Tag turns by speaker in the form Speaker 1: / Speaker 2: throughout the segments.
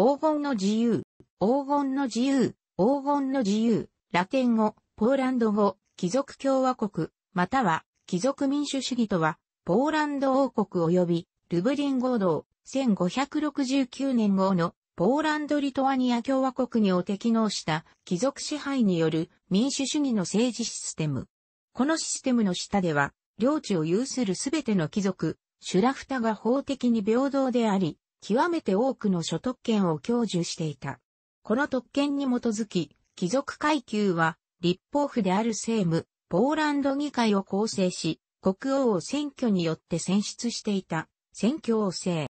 Speaker 1: 黄金の自由、黄金の自由、黄金の自由、ラテン語、ポーランド語、貴族共和国、または、貴族民主主義とは、ポーランド王国及び、ルブリン合同、1569年号の、ポーランド・リトアニア共和国にお適能した貴族支配による民主主義の政治システム。このシステムの下では、領地を有するすべての貴族、シュラフタが法的に平等であり、極めて多くの所得権を享受していた。この特権に基づき、貴族階級は、立法府である政務、ポーランド議会を構成し、国王を選挙によって選出していた、選挙王制。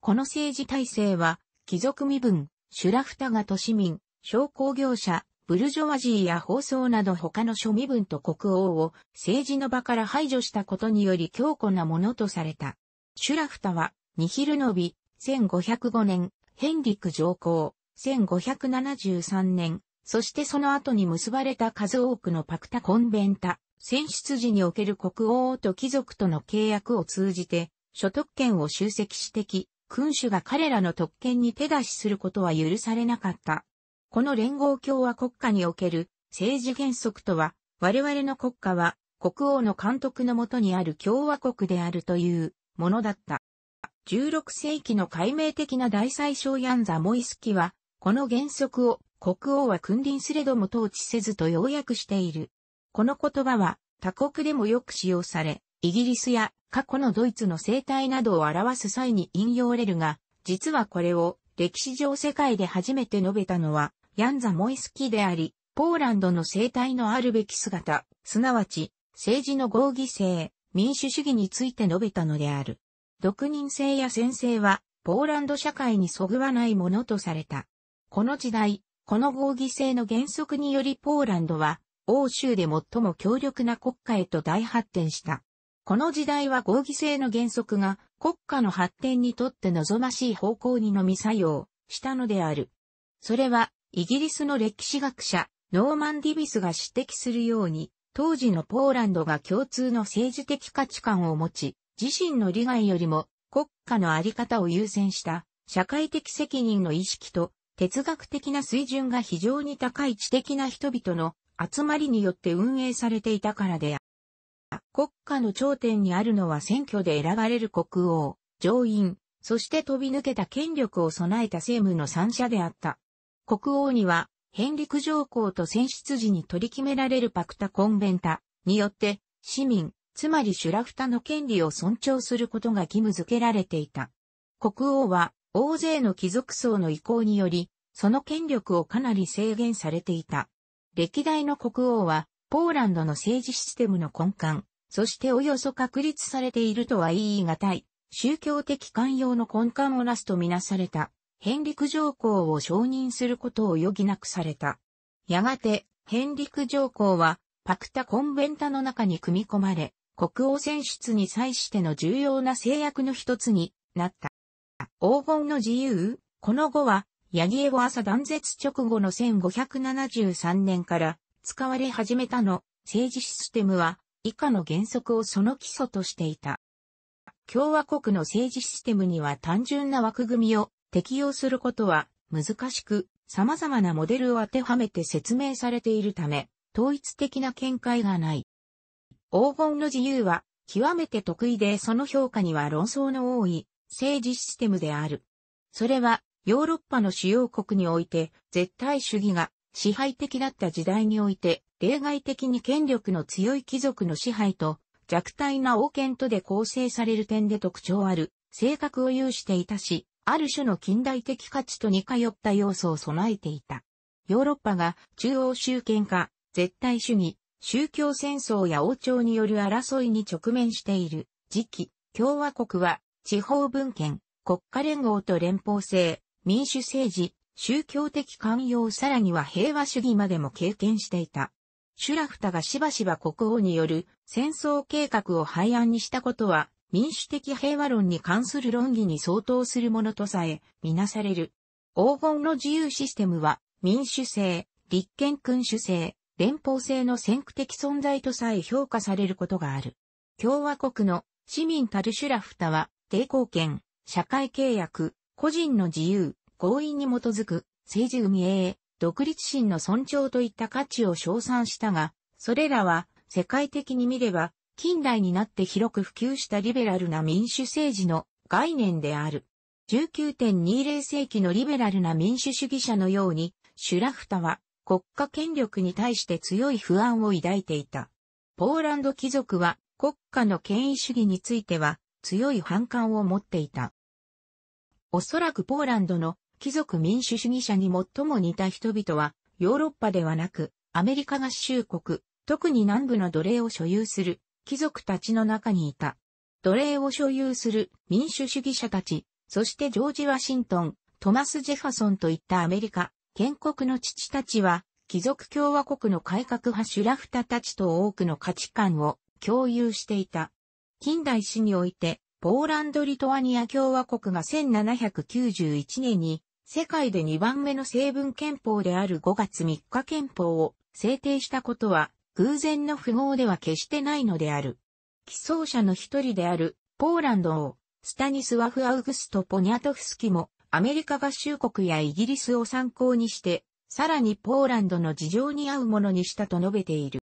Speaker 1: この政治体制は、貴族身分、シュラフタが都市民、商工業者、ブルジョワジーや放送など他の諸身分と国王を政治の場から排除したことにより強固なものとされた。シュラフタは、ニヒルノビ、1505年、ヘンリック上皇、1573年、そしてその後に結ばれた数多くのパクタコンベンタ、選出時における国王と貴族との契約を通じて、所得権を集積してき、君主が彼らの特権に手出しすることは許されなかった。この連合共和国家における政治原則とは、我々の国家は国王の監督のもとにある共和国であるというものだった。16世紀の解明的な大宰相ヤンザ・モイスキは、この原則を国王は君臨すれども統治せずと要約している。この言葉は他国でもよく使用され、イギリスや過去のドイツの生態などを表す際に引用れるが、実はこれを歴史上世界で初めて述べたのは、ヤンザ・モイスキであり、ポーランドの生態のあるべき姿、すなわち、政治の合議制、民主主義について述べたのである。独任性や先制は、ポーランド社会にそぐわないものとされた。この時代、この合議制の原則によりポーランドは、欧州で最も強力な国家へと大発展した。この時代は合議制の原則が国家の発展にとって望ましい方向にのみ作用したのである。それはイギリスの歴史学者ノーマン・ディビスが指摘するように当時のポーランドが共通の政治的価値観を持ち自身の利害よりも国家のあり方を優先した社会的責任の意識と哲学的な水準が非常に高い知的な人々の集まりによって運営されていたからである。国家の頂点にあるのは選挙で選ばれる国王、上院、そして飛び抜けた権力を備えた政務の三者であった。国王には、ヘンリクと選出時に取り決められるパクタ・コンベンタによって、市民、つまりシュラフタの権利を尊重することが義務付けられていた。国王は大勢の貴族層の意向により、その権力をかなり制限されていた。歴代の国王は、ポーランドの政治システムの根幹、そしておよそ確立されているとは言い難い、宗教的寛容の根幹をなすとみなされた、ヘンリク条項を承認することを余儀なくされた。やがて、ヘンリク条項は、パクタ・コンベンタの中に組み込まれ、国王選出に際しての重要な制約の一つになった。黄金の自由この後は、ヤギエゴ朝断絶直後の1573年から使われ始めたの政治システムは以下の原則をその基礎としていた。共和国の政治システムには単純な枠組みを適用することは難しく、様々なモデルを当てはめて説明されているため、統一的な見解がない。黄金の自由は極めて得意でその評価には論争の多い政治システムである。それはヨーロッパの主要国において絶対主義が支配的だった時代において例外的に権力の強い貴族の支配と弱体な王権とで構成される点で特徴ある性格を有していたし、ある種の近代的価値と似通った要素を備えていた。ヨーロッパが中央集権化、絶対主義、宗教戦争や王朝による争いに直面している時期、共和国は地方分権、国家連合と連邦制、民主政治、宗教的寛容さらには平和主義までも経験していた。シュラフタがしばしば国王による戦争計画を廃案にしたことは民主的平和論に関する論議に相当するものとさえ、みなされる。黄金の自由システムは民主制、立憲君主制、連邦制の先駆的存在とさえ評価されることがある。共和国の市民たるシュラフタは、抵抗権、社会契約、個人の自由、合意に基づく、政治運営、独立心の尊重といった価値を称賛したが、それらは世界的に見れば、近代になって広く普及したリベラルな民主政治の概念である。19.20世紀のリベラルな民主主義者のように、シュラフタは国家権力に対して強い不安を抱いていた。ポーランド貴族は国家の権威主義については強い反感を持っていた。おそらくポーランドの貴族民主主義者に最も似た人々はヨーロッパではなくアメリカ合衆国、特に南部の奴隷を所有する貴族たちの中にいた。奴隷を所有する民主主義者たち、そしてジョージ・ワシントン、トマス・ジェファソンといったアメリカ建国の父たちは、貴族共和国の改革派シュラフタたちと多くの価値観を共有していた。近代史において、ポーランド・リトアニア共和国が1791年に世界で2番目の成文憲法である5月3日憲法を制定したことは偶然の符号では決してないのである。起草者の一人であるポーランド王スタニスワフ・アウグスト・ポニャトフスキもアメリカ合衆国やイギリスを参考にして、さらにポーランドの事情に合うものにしたと述べている。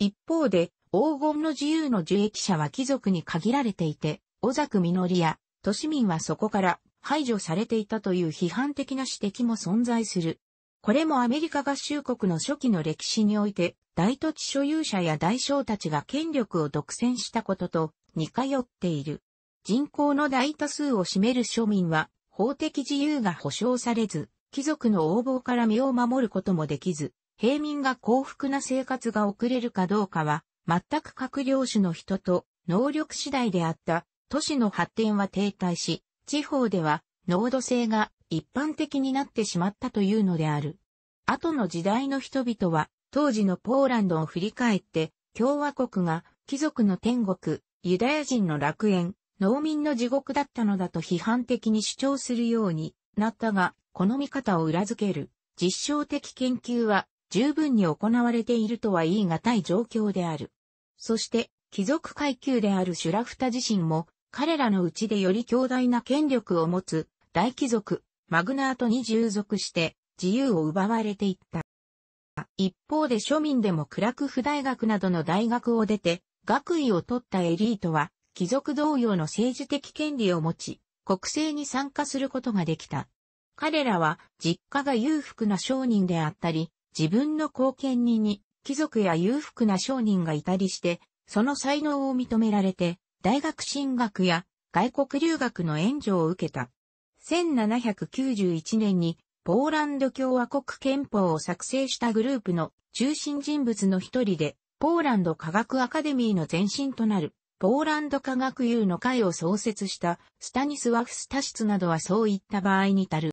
Speaker 1: 一方で、黄金の自由の受益者は貴族に限られていて、小作実りや都市民はそこから排除されていたという批判的な指摘も存在する。これもアメリカ合衆国の初期の歴史において、大土地所有者や大将たちが権力を独占したことと似通っている。人口の大多数を占める庶民は法的自由が保障されず、貴族の横暴から身を守ることもできず、平民が幸福な生活が送れるかどうかは、全く閣僚主の人と能力次第であった都市の発展は停滞し、地方では濃度性が一般的になってしまったというのである。後の時代の人々は、当時のポーランドを振り返って、共和国が貴族の天国、ユダヤ人の楽園、農民の地獄だったのだと批判的に主張するようになったが、この見方を裏付ける実証的研究は十分に行われているとは言い難い状況である。そして、貴族階級であるシュラフタ自身も、彼らのうちでより強大な権力を持つ大貴族、マグナートに従属して自由を奪われていった。一方で庶民でもクラクフ大学などの大学を出て学位を取ったエリートは貴族同様の政治的権利を持ち、国政に参加することができた。彼らは実家が裕福な商人であったり、自分の貢献人に貴族や裕福な商人がいたりして、その才能を認められて、大学進学や外国留学の援助を受けた。1791年にポーランド共和国憲法を作成したグループの中心人物の一人で、ポーランド科学アカデミーの前身となるポーランド科学友の会を創設したスタニスワフスタシツなどはそういった場合にたる。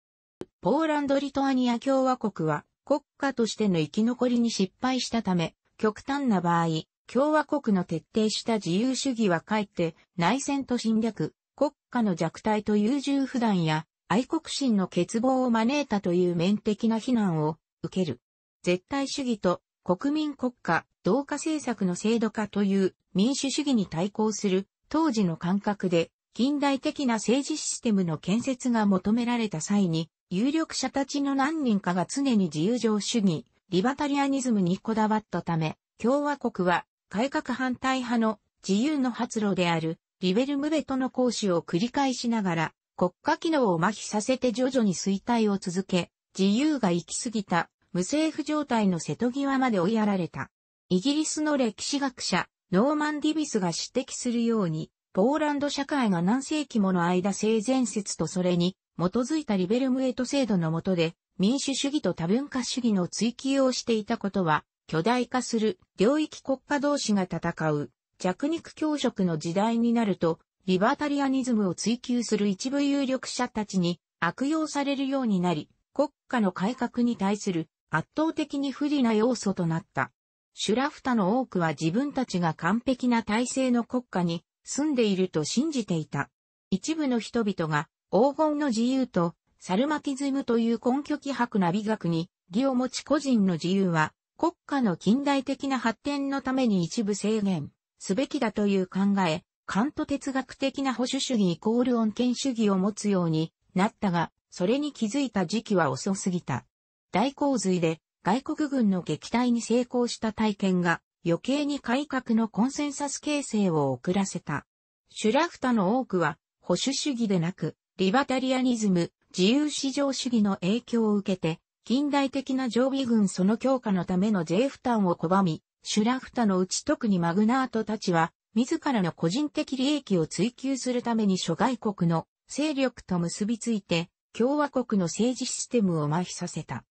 Speaker 1: ポーランド・リトアニア共和国は国家としての生き残りに失敗したため、極端な場合、共和国の徹底した自由主義はかえって内戦と侵略、国家の弱体と優柔不断や愛国心の欠乏を招いたという面的な非難を受ける。絶対主義と国民国家、同化政策の制度化という民主主義に対抗する当時の感覚で近代的な政治システムの建設が求められた際に、有力者たちの何人かが常に自由上主義、リバタリアニズムにこだわったため、共和国は改革反対派の自由の発露であるリベルムベトの行使を繰り返しながら、国家機能を麻痺させて徐々に衰退を続け、自由が行き過ぎた無政府状態の瀬戸際まで追いやられた。イギリスの歴史学者、ノーマン・ディビスが指摘するように、ポーランド社会が何世紀もの間性善説とそれに基づいたリベルムエイト制度の下で民主主義と多文化主義の追求をしていたことは巨大化する領域国家同士が戦う弱肉強食の時代になるとリバタリアニズムを追求する一部有力者たちに悪用されるようになり国家の改革に対する圧倒的に不利な要素となった。シュラフタの多くは自分たちが完璧な体制の国家に住んでいると信じていた。一部の人々が黄金の自由とサルマティズムという根拠希薄な美学に義を持ち個人の自由は国家の近代的な発展のために一部制限すべきだという考え、カント哲学的な保守主義イコール恩恵主義を持つようになったが、それに気づいた時期は遅すぎた。大洪水で外国軍の撃退に成功した体験が余計に改革のコンセンサス形成を遅らせた。シュラフタの多くは保守主義でなくリバタリアニズム、自由市場主義の影響を受けて近代的な常備軍その強化のための税負担を拒み、シュラフタのうち特にマグナートたちは自らの個人的利益を追求するために諸外国の勢力と結びついて共和国の政治システムを麻痺させた。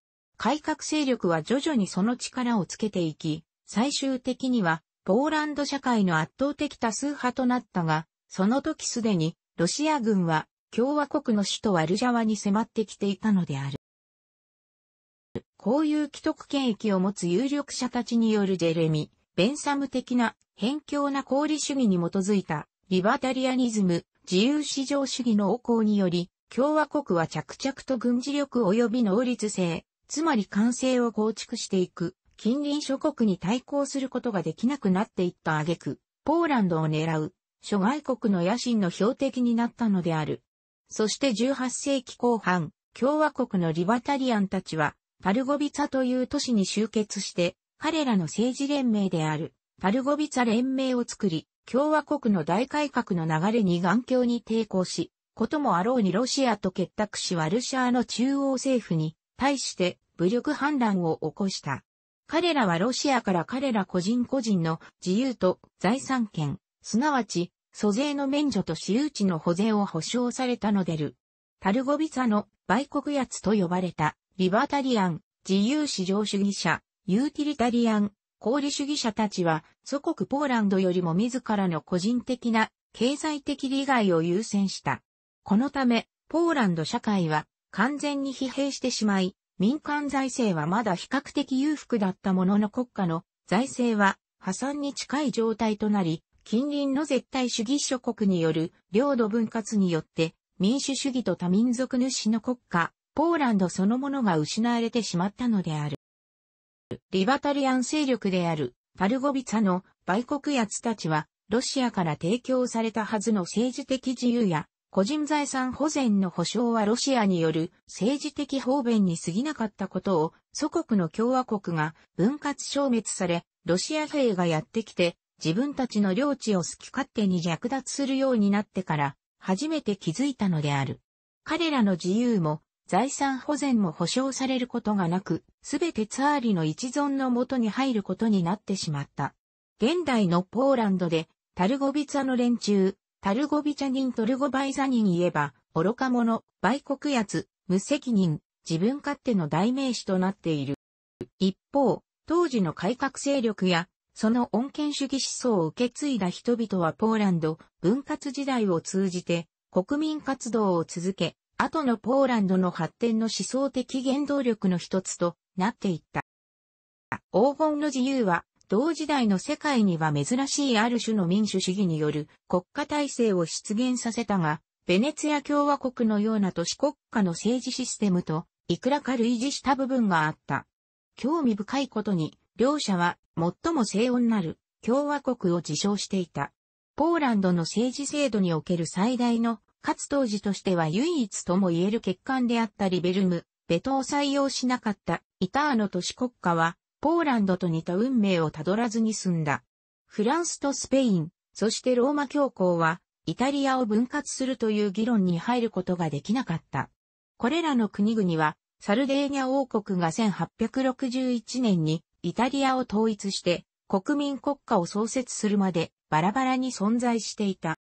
Speaker 1: 改革勢力は徐々にその力をつけていき、最終的にはポーランド社会の圧倒的多数派となったが、その時すでにロシア軍は共和国の首都ワルジャワに迫ってきていたのである。こういう既得権益を持つ有力者たちによるジェレミ、ベンサム的な偏境な功利主義に基づいたリバタリアニズム、自由市場主義の横行により、共和国は着々と軍事力及び能率性、つまり完成を構築していく、近隣諸国に対抗することができなくなっていった挙句、ポーランドを狙う、諸外国の野心の標的になったのである。そして18世紀後半、共和国のリバタリアンたちは、パルゴビツァという都市に集結して、彼らの政治連盟である、パルゴビツァ連盟を作り、共和国の大改革の流れに眼鏡に抵抗し、こともあろうにロシアと結託しワルシャーの中央政府に対して武力反乱を起こした。彼らはロシアから彼ら個人個人の自由と財産権、すなわち、租税の免除と私有地の保全を保障されたのでる。タルゴビサの売国奴と呼ばれた、リバタリアン、自由市場主義者、ユーティリタリアン、功利主義者たちは、祖国ポーランドよりも自らの個人的な経済的利害を優先した。このため、ポーランド社会は完全に疲弊してしまい、民間財政はまだ比較的裕福だったものの国家の財政は破産に近い状態となり、近隣の絶対主義諸国による領土分割によって民主主義と多民族主の国家、ポーランドそのものが失われてしまったのである。リバタリアン勢力であるパルゴビツァの売国奴たちはロシアから提供されたはずの政治的自由や個人財産保全の保障はロシアによる政治的方便に過ぎなかったことを祖国の共和国が分割消滅され、ロシア兵がやってきて自分たちの領地を好き勝手に略奪するようになってから初めて気づいたのである。彼らの自由も財産保全も保障されることがなく、すべてツァーリの一存のもとに入ることになってしまった。現代のポーランドでタルゴビツァの連中、タルゴビチャニントルゴバイザニン言えば、愚か者、売国やつ、無責任、自分勝手の代名詞となっている。一方、当時の改革勢力や、その恩恵主義思想を受け継いだ人々はポーランド、分割時代を通じて、国民活動を続け、後のポーランドの発展の思想的原動力の一つとなっていった。黄金の自由は同時代の世界には珍しいある種の民主主義による国家体制を出現させたが、ベネツィア共和国のような都市国家の政治システムといくらか類似した部分があった。興味深いことに、両者は最も静穏なる共和国を自称していた。ポーランドの政治制度における最大の、かつ当時としては唯一とも言える欠陥であったリベルム、ベトを採用しなかったイターノ都市国家は、ポーランドと似た運命をたどらずに済んだ。フランスとスペイン、そしてローマ教皇は、イタリアを分割するという議論に入ることができなかった。これらの国々は、サルデーニャ王国が1861年にイタリアを統一して国民国家を創設するまでバラバラに存在していた。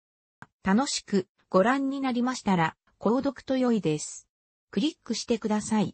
Speaker 1: 楽しくご覧になりましたら、購読と良いです。クリックしてください。